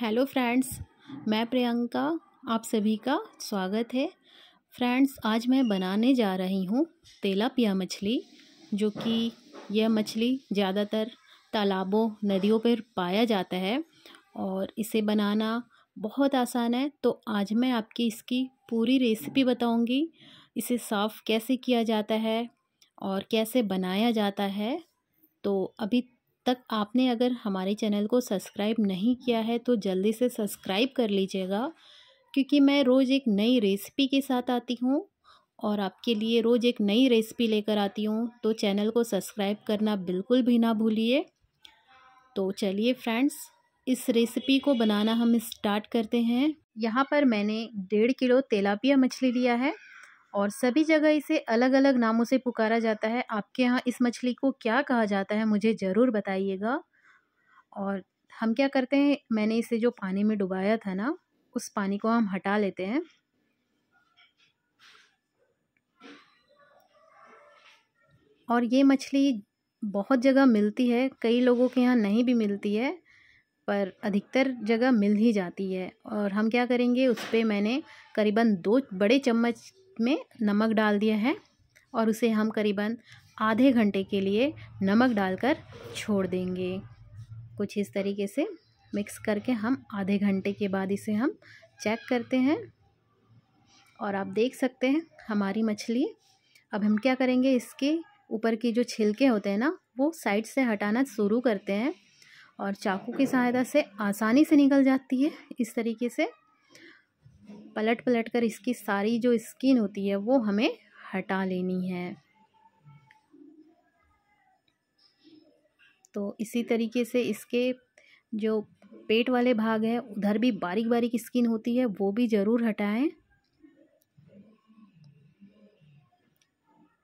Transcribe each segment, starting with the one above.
Hello friends मैं प्रियंका आप सभी का स्वागत है फ्रेंड्स आज मैं बनाने जा रही हूँ तेलापिया मछली जो कि यह मछली ज़्यादातर तालाबों नदियों पर पाया जाता है और इसे बनाना बहुत आसान है तो आज मैं आपकी इसकी पूरी रेसिपी बताऊंगी इसे साफ़ कैसे किया जाता है और कैसे बनाया जाता है तो अभी तक आपने अगर हमारे चैनल को सब्सक्राइब नहीं किया है तो जल्दी से सब्सक्राइब कर लीजिएगा क्योंकि मैं रोज़ एक नई रेसिपी के साथ आती हूँ और आपके लिए रोज़ एक नई रेसिपी लेकर आती हूँ तो चैनल को सब्सक्राइब करना बिल्कुल भी ना भूलिए तो चलिए फ्रेंड्स इस रेसिपी को बनाना हम स्टार्ट करते हैं यहाँ पर मैंने डेढ़ किलो तेलापिया मछली लिया है और सभी जगह इसे अलग अलग नामों से पुकारा जाता है आपके यहाँ इस मछली को क्या कहा जाता है मुझे ज़रूर बताइएगा और हम क्या करते हैं मैंने इसे जो पानी में डुबाया था ना उस पानी को हम हटा लेते हैं और ये मछली बहुत जगह मिलती है कई लोगों के यहाँ नहीं भी मिलती है पर अधिकतर जगह मिल ही जाती है और हम क्या करेंगे उस पर मैंने करीबन दो बड़े चम्मच में नमक डाल दिया है और उसे हम करीबन आधे घंटे के लिए नमक डालकर छोड़ देंगे कुछ इस तरीके से मिक्स करके हम आधे घंटे के बाद इसे हम चेक करते हैं और आप देख सकते हैं हमारी मछली अब हम क्या करेंगे इसके ऊपर की जो छिलके होते हैं ना वो साइड से हटाना शुरू करते हैं और चाकू की सहायता से आसानी से निकल जाती है इस तरीके से पलट पलट कर इसकी सारी जो स्किन होती है वो हमें हटा लेनी है तो इसी तरीके से इसके जो पेट वाले भाग है उधर भी बारीक बारीक स्किन होती है वो भी ज़रूर हटाएं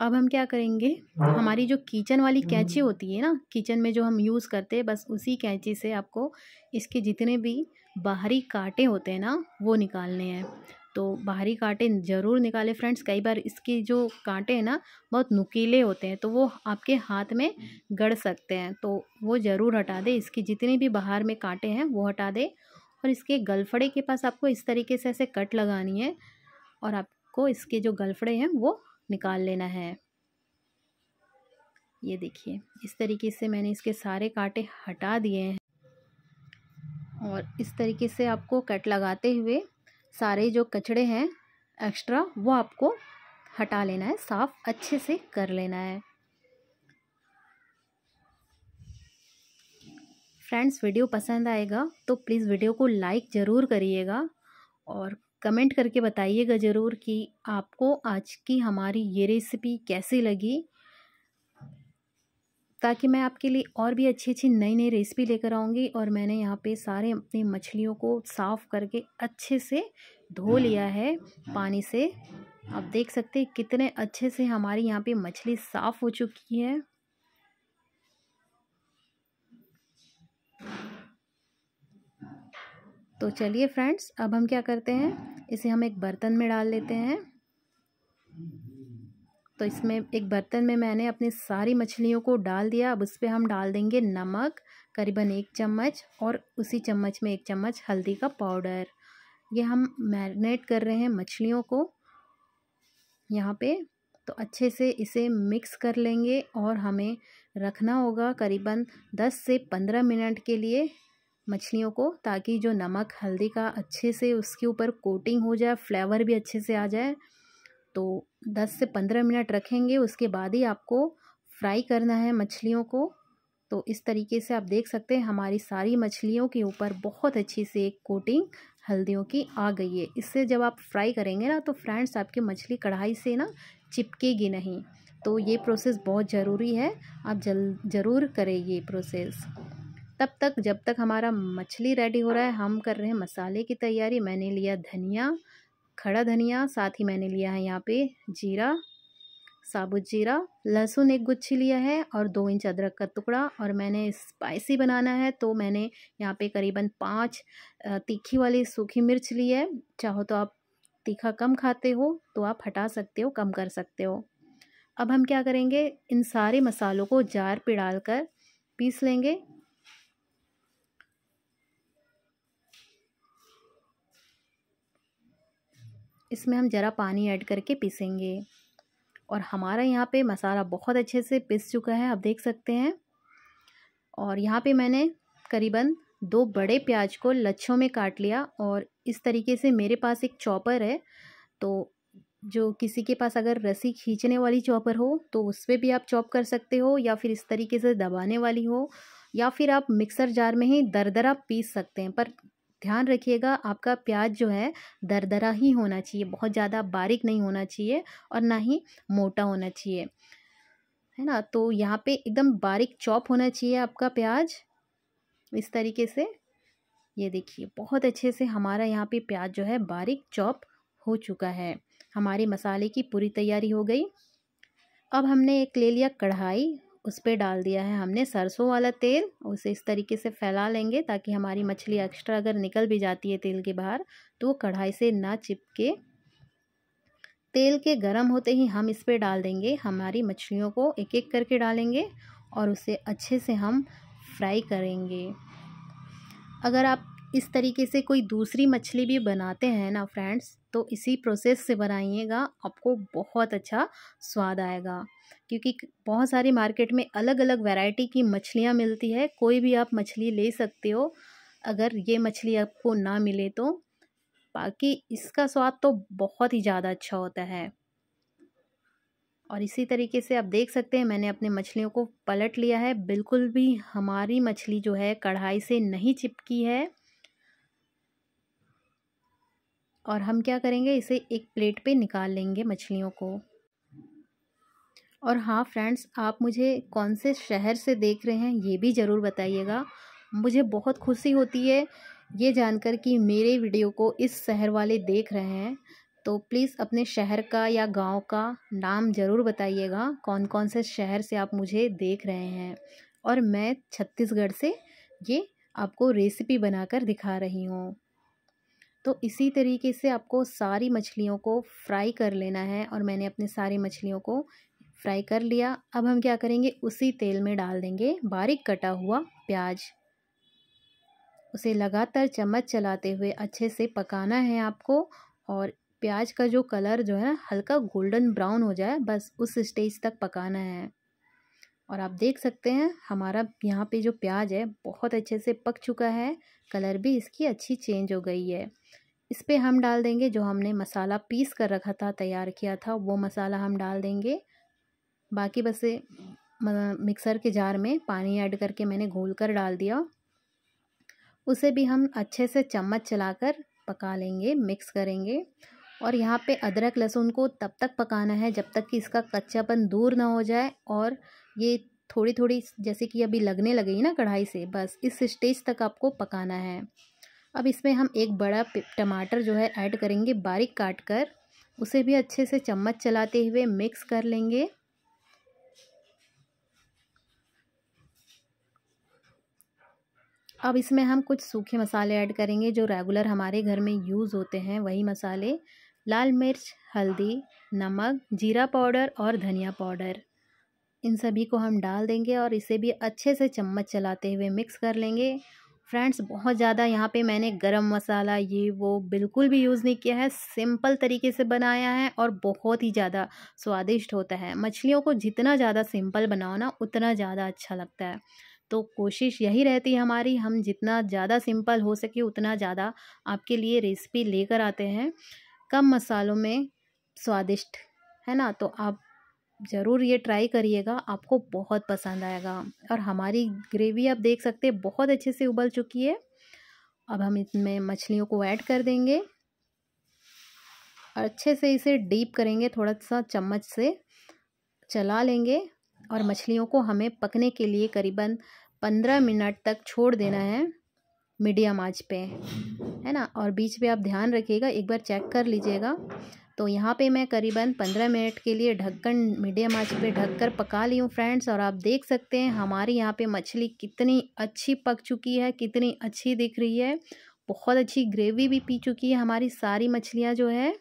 अब हम क्या करेंगे हमारी जो किचन वाली कैंची होती है ना किचन में जो हम यूज़ करते हैं बस उसी कैंची से आपको इसके जितने भी बाहरी कांटे होते हैं ना वो निकालने हैं तो बाहरी कांटे ज़रूर निकालें फ्रेंड्स कई बार इसके जो कांटे हैं ना बहुत नुकीले होते हैं तो वो आपके हाथ में गड़ सकते हैं तो वो ज़रूर हटा दें इसकी जितने भी बाहर में कांटे हैं वो हटा दें और इसके गलफड़े के पास आपको इस तरीके से ऐसे कट लगानी है और आपको इसके जो गलफड़े हैं वो निकाल लेना है ये देखिए इस तरीके से मैंने इसके सारे कांटे हटा दिए हैं और इस तरीके से आपको कट लगाते हुए सारे जो कचड़े हैं एक्स्ट्रा वो आपको हटा लेना है साफ़ अच्छे से कर लेना है फ्रेंड्स वीडियो पसंद आएगा तो प्लीज़ वीडियो को लाइक ज़रूर करिएगा और कमेंट करके बताइएगा ज़रूर कि आपको आज की हमारी ये रेसिपी कैसी लगी ताकि मैं आपके लिए और भी अच्छी अच्छी नई नई रेसिपी लेकर आऊँगी और मैंने यहाँ पे सारे अपनी मछलियों को साफ़ करके अच्छे से धो हम्म। लिया है पानी से आप देख सकते हैं कितने अच्छे से हमारी यहाँ पे मछली साफ़ हो चुकी है तो चलिए फ्रेंड्स अब हम क्या करते हैं इसे हम एक बर्तन में डाल लेते हैं तो इसमें एक बर्तन में मैंने अपनी सारी मछलियों को डाल दिया अब उस पर हम डाल देंगे नमक करीबन एक चम्मच और उसी चम्मच में एक चम्मच हल्दी का पाउडर ये हम मैरिनेट कर रहे हैं मछलियों को यहाँ पे तो अच्छे से इसे मिक्स कर लेंगे और हमें रखना होगा करीबन दस से पंद्रह मिनट के लिए मछलियों को ताकि जो नमक हल्दी का अच्छे से उसके ऊपर कोटिंग हो जाए फ्लेवर भी अच्छे से आ जाए तो 10 से 15 मिनट रखेंगे उसके बाद ही आपको फ्राई करना है मछलियों को तो इस तरीके से आप देख सकते हैं हमारी सारी मछलियों के ऊपर बहुत अच्छी से एक कोटिंग हल्दियों की आ गई है इससे जब आप फ्राई करेंगे ना तो फ्रेंड्स आपकी मछली कढ़ाई से ना चिपकेगी नहीं तो ये प्रोसेस बहुत ज़रूरी है आप जल ज़रूर करें ये प्रोसेस तब तक जब तक हमारा मछली रेडी हो रहा है हम कर रहे हैं मसाले की तैयारी मैंने लिया धनिया खड़ा धनिया साथ ही मैंने लिया है यहाँ पे जीरा साबुत जीरा लहसुन एक गुच्छी लिया है और दो इंच अदरक का टुकड़ा और मैंने स्पाइसी बनाना है तो मैंने यहाँ पे करीबन पाँच तीखी वाली सूखी मिर्च ली है चाहो तो आप तीखा कम खाते हो तो आप हटा सकते हो कम कर सकते हो अब हम क्या करेंगे इन सारे मसालों को जार पे डालकर पीस लेंगे इसमें हम ज़रा पानी ऐड करके पीसेंगे और हमारा यहाँ पे मसाला बहुत अच्छे से पिस चुका है आप देख सकते हैं और यहाँ पे मैंने करीबन दो बड़े प्याज को लच्छों में काट लिया और इस तरीके से मेरे पास एक चॉपर है तो जो किसी के पास अगर रस्सी खींचने वाली चॉपर हो तो उस पर भी आप चॉप कर सकते हो या फिर इस तरीके से दबाने वाली हो या फिर आप मिक्सर जार में ही दरदरा पीस सकते हैं पर ध्यान रखिएगा आपका प्याज जो है दरदरा ही होना चाहिए बहुत ज़्यादा बारीक नहीं होना चाहिए और ना ही मोटा होना चाहिए है ना तो यहाँ पे एकदम बारीक चॉप होना चाहिए आपका प्याज इस तरीके से ये देखिए बहुत अच्छे से हमारा यहाँ पे प्याज जो है बारीक चॉप हो चुका है हमारे मसाले की पूरी तैयारी हो गई अब हमने एक ले लिया कढ़ाई उस पर डाल दिया है हमने सरसों वाला तेल उसे इस तरीके से फैला लेंगे ताकि हमारी मछली एक्स्ट्रा अगर निकल भी जाती है तेल के बाहर तो वो कढ़ाई से ना चिपके तेल के गरम होते ही हम इस पर डाल देंगे हमारी मछलियों को एक एक करके डालेंगे और उसे अच्छे से हम फ्राई करेंगे अगर आप इस तरीके से कोई दूसरी मछली भी बनाते हैं ना फ्रेंड्स तो इसी प्रोसेस से बनाइएगा आपको बहुत अच्छा स्वाद आएगा क्योंकि बहुत सारी मार्केट में अलग अलग वैरायटी की मछलियाँ मिलती है कोई भी आप मछली ले सकते हो अगर ये मछली आपको ना मिले तो बाकी इसका स्वाद तो बहुत ही ज़्यादा अच्छा होता है और इसी तरीके से आप देख सकते हैं मैंने अपने मछलियों को पलट लिया है बिल्कुल भी हमारी मछली जो है कढ़ाई से नहीं चिपकी है और हम क्या करेंगे इसे एक प्लेट पे निकाल लेंगे मछलियों को और हाँ फ्रेंड्स आप मुझे कौन से शहर से देख रहे हैं ये भी ज़रूर बताइएगा मुझे बहुत खुशी होती है ये जानकर कि मेरे वीडियो को इस शहर वाले देख रहे हैं तो प्लीज़ अपने शहर का या गांव का नाम ज़रूर बताइएगा कौन कौन से शहर से आप मुझे देख रहे हैं और मैं छत्तीसगढ़ से ये आपको रेसिपी बनाकर दिखा रही हूँ तो इसी तरीके से आपको सारी मछलियों को फ्राई कर लेना है और मैंने अपने सारी मछलियों को फ्राई कर लिया अब हम क्या करेंगे उसी तेल में डाल देंगे बारीक कटा हुआ प्याज उसे लगातार चम्मच चलाते हुए अच्छे से पकाना है आपको और प्याज का जो कलर जो है हल्का गोल्डन ब्राउन हो जाए बस उस स्टेज तक पकाना है और आप देख सकते हैं हमारा यहाँ पे जो प्याज है बहुत अच्छे से पक चुका है कलर भी इसकी अच्छी चेंज हो गई है इस पर हम डाल देंगे जो हमने मसाला पीस कर रखा था तैयार किया था वो मसाला हम डाल देंगे बाकी बस मिक्सर के जार में पानी ऐड करके मैंने घोल कर डाल दिया उसे भी हम अच्छे से चम्मच चलाकर पका लेंगे मिक्स करेंगे और यहाँ पे अदरक लहसुन को तब तक पकाना है जब तक कि इसका कच्चापन दूर ना हो जाए और ये थोड़ी थोड़ी जैसे कि अभी लगने लगे ना कढ़ाई से बस इस स्टेज तक आपको पकाना है अब इसमें हम एक बड़ा टमाटर जो है ऐड करेंगे बारीक काट कर उसे भी अच्छे से चम्मच चलाते हुए मिक्स कर लेंगे अब इसमें हम कुछ सूखे मसाले ऐड करेंगे जो रेगुलर हमारे घर में यूज़ होते हैं वही मसाले लाल मिर्च हल्दी नमक जीरा पाउडर और धनिया पाउडर इन सभी को हम डाल देंगे और इसे भी अच्छे से चम्मच चलाते हुए मिक्स कर लेंगे फ्रेंड्स बहुत ज़्यादा यहाँ पे मैंने गरम मसाला ये वो बिल्कुल भी यूज़ नहीं किया है सिंपल तरीके से बनाया है और बहुत ही ज़्यादा स्वादिष्ट होता है मछलियों को जितना ज़्यादा सिंपल बनाओ ना उतना ज़्यादा अच्छा लगता है तो कोशिश यही रहती है हमारी हम जितना ज़्यादा सिंपल हो सके उतना ज़्यादा आपके लिए रेसिपी लेकर आते हैं कम मसालों में स्वादिष्ट है ना तो आप ज़रूर ये ट्राई करिएगा आपको बहुत पसंद आएगा और हमारी ग्रेवी आप देख सकते हैं बहुत अच्छे से उबल चुकी है अब हम इसमें मछलियों को ऐड कर देंगे और अच्छे से इसे डीप करेंगे थोड़ा सा चम्मच से चला लेंगे और मछलियों को हमें पकने के लिए करीबन पंद्रह मिनट तक छोड़ देना है मीडियम आंच पे है ना और बीच पे आप ध्यान रखिएगा एक बार चेक कर लीजिएगा तो यहाँ पे मैं करीबन पंद्रह मिनट के लिए ढक्कन मीडियम आँच पे ढककर पका ली हूँ फ्रेंड्स और आप देख सकते हैं हमारी यहाँ पे मछली कितनी अच्छी पक चुकी है कितनी अच्छी दिख रही है बहुत अच्छी ग्रेवी भी पी चुकी है हमारी सारी मछलियाँ जो है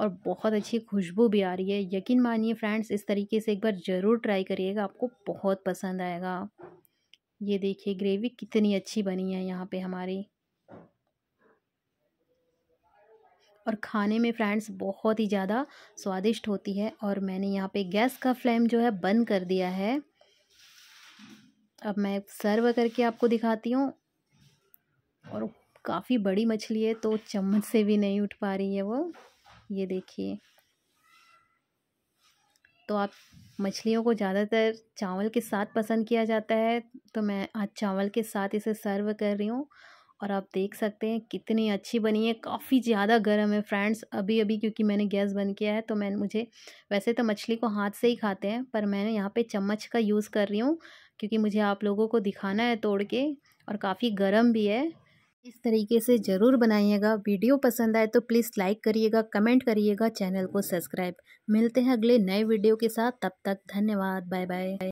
और बहुत अच्छी खुशबू भी आ रही है यकीन मानिए फ्रेंड्स इस तरीके से एक बार ज़रूर ट्राई करिएगा आपको बहुत पसंद आएगा ये देखिए ग्रेवी कितनी अच्छी बनी है यहाँ पे हमारी और खाने में फ्रेंड्स बहुत ही ज़्यादा स्वादिष्ट होती है और मैंने यहाँ पे गैस का फ्लेम जो है बंद कर दिया है अब मैं सर्व करके आपको दिखाती हूँ और काफ़ी बड़ी मछली है तो चम्मच से भी नहीं उठ पा रही है वो ये देखिए तो आप मछलियों को ज़्यादातर चावल के साथ पसंद किया जाता है तो मैं आज चावल के साथ इसे सर्व कर रही हूँ और आप देख सकते हैं कितनी अच्छी बनी है काफ़ी ज़्यादा गर्म है फ्रेंड्स अभी अभी क्योंकि मैंने गैस बंद किया है तो मैं मुझे वैसे तो मछली को हाथ से ही खाते हैं पर मैंने यहाँ पे चम्मच का यूज़ कर रही हूँ क्योंकि मुझे आप लोगों को दिखाना है तोड़ के और काफ़ी गर्म भी है इस तरीके से ज़रूर बनाइएगा वीडियो पसंद आए तो प्लीज़ लाइक करिएगा कमेंट करिएगा चैनल को सब्सक्राइब मिलते हैं अगले नए वीडियो के साथ तब तक धन्यवाद बाय बाय